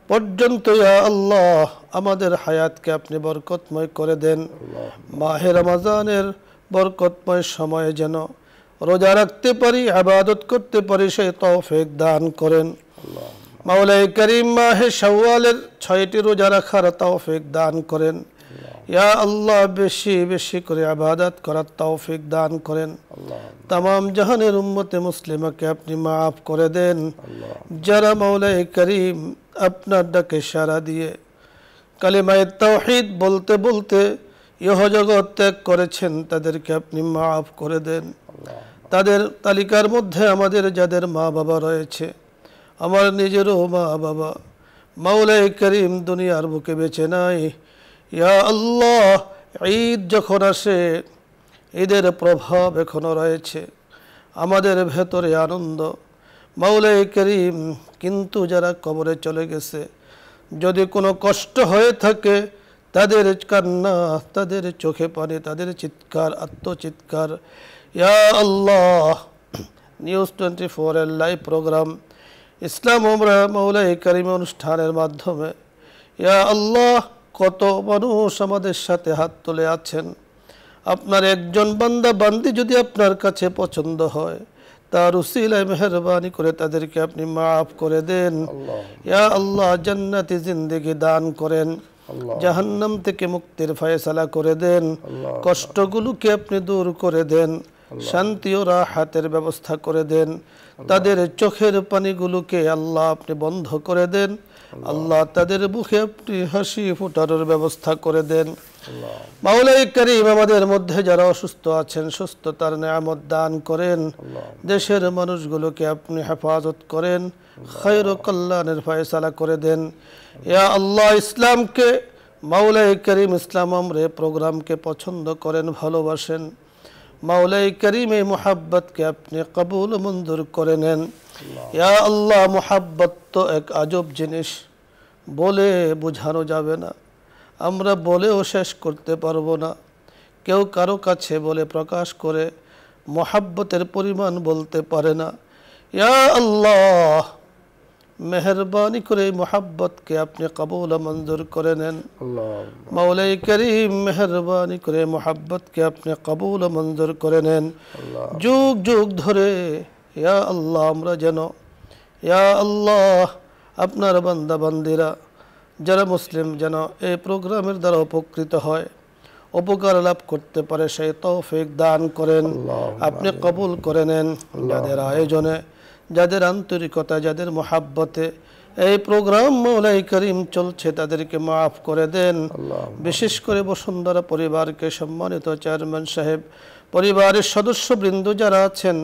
পর্যন্ত ইয়া আল্লাহ আমাদের হায়াতকে আপনি বরকতময় করে দেন মাহে রমাজানের বরকতময় সময়ে যেন রোজা রাখতে পারি আবাদত করতে পারি সে তৌফিক দান করেন আল্লাহ মাওলাই করিম মাহে শাওয়ালের ছয়টি রোজা রাখার তৌফিক দান করেন ইয়া আল্লাহ বেশি বেশি করে আবাদত করার তৌফিক দান করেন তাম জাহানের উম্মতে মুসলিমাকে আপনি মাফ করে দেন যারা মাওলাই করিম আপনার ডাকে সারা দিয়ে কালিমায় তৌহিদ বলতে বলতে ইহজগৎ ত্যাগ করেছেন তাদেরকে আপনি মাফ করে দেন তাদের তালিকার মধ্যে আমাদের যাদের মা বাবা রয়েছে আমার নিজেরও মা বাবা মাওলাই করিম দুনিয়ার বুকে বেছে নাই ইয়া আল্লাহ ঈদ যখন আসে ঈদের প্রভাব এখনও রয়েছে আমাদের ভেতরে আনন্দ মাওলাই করিম কিন্তু যারা কবরে চলে গেছে যদি কোনো কষ্ট হয়ে থাকে তাদের কান্না তাদের চোখে পানি তাদের চিৎকার আত্মচিৎকার ইয়া আল্লাহ নিউজ টোয়েন্টি ফোরের লাইভ প্রোগ্রাম ইসলাম ওমরা মৌলাই কারিম অনুষ্ঠানের মাধ্যমে ইয়া আল্লাহ কত মানুষ আমাদের সাথে হাত তুলে আছেন আপনার একজন বান্দা বান্দি যদি আপনার কাছে পছন্দ হয় তার উসিলায় মেহরবানি করে তাদেরকে আপনি মাফ করে দেন ইয়া আল্লাহ জান্নাতি জিন্দিগি দান করেন জাহান্নাম থেকে মুক্তির ফয়সালা করে দেন কষ্টগুলোকে আপনি দূর করে দেন শান্তি ও রাহাতের ব্যবস্থা করে দেন তাদের চোখের পানিগুলোকে আল্লাহ আপনি বন্ধ করে দেন আল্লাহ তাদের মুখে আপনি হাসি ফোটানোর ব্যবস্থা করে দেন মাওলাই আমাদের মধ্যে যারা অসুস্থ আছেন সুস্থতার নিয়ামত দান করেন দেশের মানুষগুলোকে আপনি হেফাজত করেন খৈর কল্যাণের ফয়সালা করে দেন ইয়া আল্লাহ ইসলামকে মাওলাই করিম ইসলাম আমরে প্রোগ্রামকে পছন্দ করেন ভালোবাসেন মাওলাই করিমে মোহাব্বতকে আপনি কবুল মঞ্জুর করে নেন ইয়া আল্লাহ মোহাব্বত তো এক আজব জিনিস বলে বোঝানো যাবে না আমরা বলেও শেষ করতে পারবো না কেউ কারো কাছে বলে প্রকাশ করে মোহাব্বতের পরিমাণ বলতে পারে না ইয়া আল্লাহ মেহরবানি করে এই মোহাব্বতকে আপনি কবুল মঞ্জুর করে নেন মৌলাই করিম মেহরবানি করে মোহাব্বতকে আপনি কবুল মঞ্জুর করে নেন যুগ যুগ ধরে ইয়া আল্লাহ আমরা যেন ইয়া আল্লাহ আপনার বান্দা বান্দিরা যারা মুসলিম যেন এই প্রোগ্রামের দ্বারা উপকৃত হয় উপকার লাভ করতে পারে সেই তৌফিক দান করেন আপনি কবুল করে নেন যাদের আয়োজনে যাদের আন্তরিকতা যাদের মহাব্বতে এই প্রোগ্রাম মৌলাই করিম চলছে তাদেরকে মাফ করে দেন বিশেষ করে বসুন্ধরা পরিবারকে সম্মানিত চেয়ারম্যান সাহেব পরিবারের সদস্য বৃন্দ যারা আছেন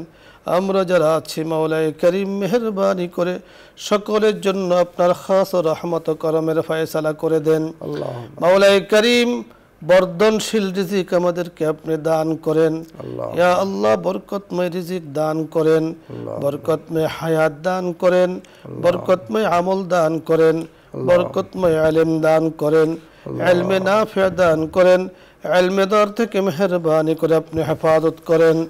আমরা যারা আছি মাওলাই করিম মেহরবানি করে সকলের জন্য আপনার খাস ও রহমত করমের ফায়সালা করে দেন মাওলাই করিম بردن شل رزق اما در اپنے دان کرن یا اللہ برکت میں رزق دان کرن برکت میں حیات دان کرن برکت میں عمل دان کرن برکت میں علم دان کرن علم نافع دان کرن علم دار تک مہربانی کر اپنے حفاظت کرن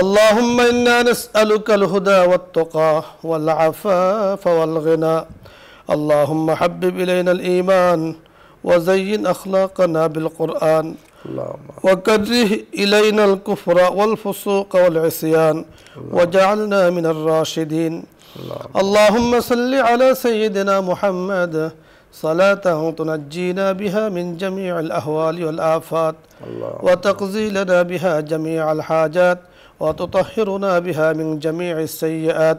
اللہم انا نسألوک الہدا والتقا والعفاف والغنا اللہم حبب الینا الایمان اللہم حبب الینا الایمان وزين أخلاقنا بالقرآن اللهم وكره إلينا الكفر والفسوق والعصيان وجعلنا من الراشدين اللهم, اللهم صل على سيدنا محمد صلاته تنجينا بها من جميع الأهوال والآفات وتقضي لنا بها جميع الحاجات وتطهرنا بها من جميع السيئات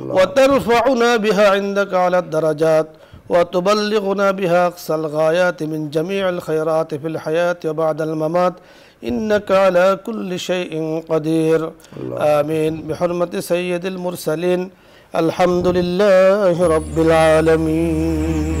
وترفعنا بها عندك على الدرجات وتبلغنا بها أقصى الغايات من جميع الخيرات في الحياة وبعد الممات إنك على كل شيء قدير الله. آمين بحرمة سيد المرسلين الحمد لله رب العالمين